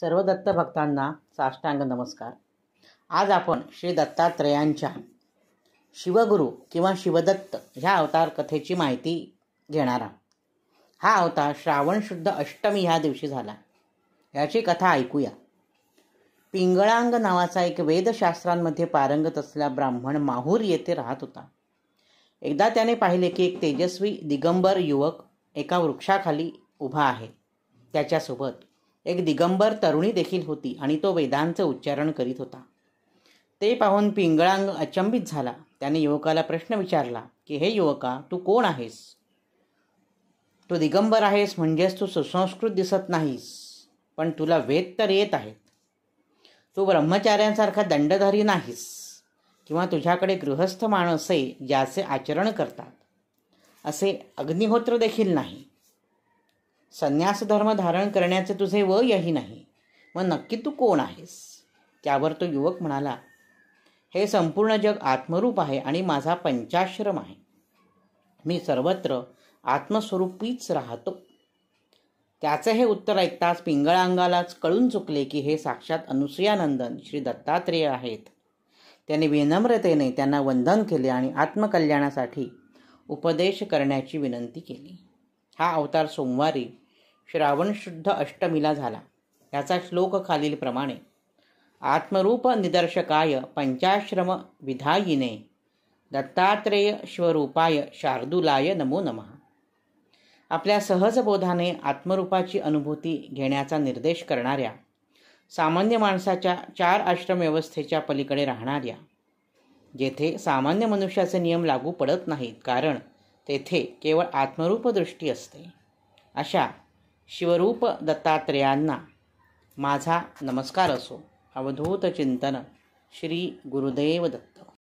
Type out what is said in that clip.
सर्व दत्त भक्तांना साष्टांग नमस्कार आज आपण श्री दत्तात्रयांच्या शिवगुरू किंवा शिवदत्त ह्या अवतार कथेची माहिती घेणार आहोत हा अवतार श्रावण शुद्ध अष्टमी ह्या दिवशी झाला याची कथा ऐकूया पिंगळांग नावाचा एक वेदशास्त्रांमध्ये पारंगत असलेला ब्राह्मण माहूर येथे राहत होता एकदा त्याने पाहिले की एक तेजस्वी दिगंबर युवक एका वृक्षाखाली उभा आहे त्याच्यासोबत एक दिगंबर तरुणी देखील होती आणि तो वेदांचं उच्चारण करीत होता ते पाहून पिंगळांग अचंबित झाला त्याने युवकाला प्रश्न विचारला की हे युवका तू कोण आहेस तू दिगंबर आहेस म्हणजेच तू सुसंस्कृत दिसत नाहीस पण तुला वेद तर येत आहेत तू ब्रह्मचार्यांसारखा दंडधारी नाहीस किंवा तुझ्याकडे गृहस्थ माणसे ज्याचे आचरण करतात असे अग्निहोत्र देखील नाही संन्यास धर्म धारण करण्याचे तुझे वयही नाही मग नक्की तू कोण आहेस त्यावर तो युवक म्हणाला हे संपूर्ण जग आत्मरूप आहे आणि माझा पंचाश्रम आहे मी सर्वत्र आत्मस्वरूपीच राहतो त्याचे हे उत्तर ऐकताच अंगालाच कळून चुकले की हे साक्षात अनुसुयानंदन श्री दत्तात्रेय आहेत त्याने विनम्रतेने त्यांना वंदन केले आणि आत्मकल्याणासाठी उपदेश करण्याची विनंती केली हा अवतार सोमवारी श्रावण शुद्ध अष्टमीला झाला याचा श्लोक खालीलप्रमाणे आत्मरूप निदर्शकाय पंचाश्रम विधायिने दत्तात्रेय स्वरूपाय शार्दुलाय नमो नम आपल्या सहजबोधाने आत्मरूपाची अनुभूती घेण्याचा निर्देश करणाऱ्या सामान्य माणसाच्या चार आश्रम व्यवस्थेच्या पलीकडे राहणाऱ्या जेथे सामान्य मनुष्याचे नियम लागू पडत नाहीत कारण तेथे केवळ आत्मरूपदृष्टी असते अशा शिवरूप दत्तात्रेयांना माझा नमस्कार असो अवधूत चिंतन श्री गुरुदेव दत्त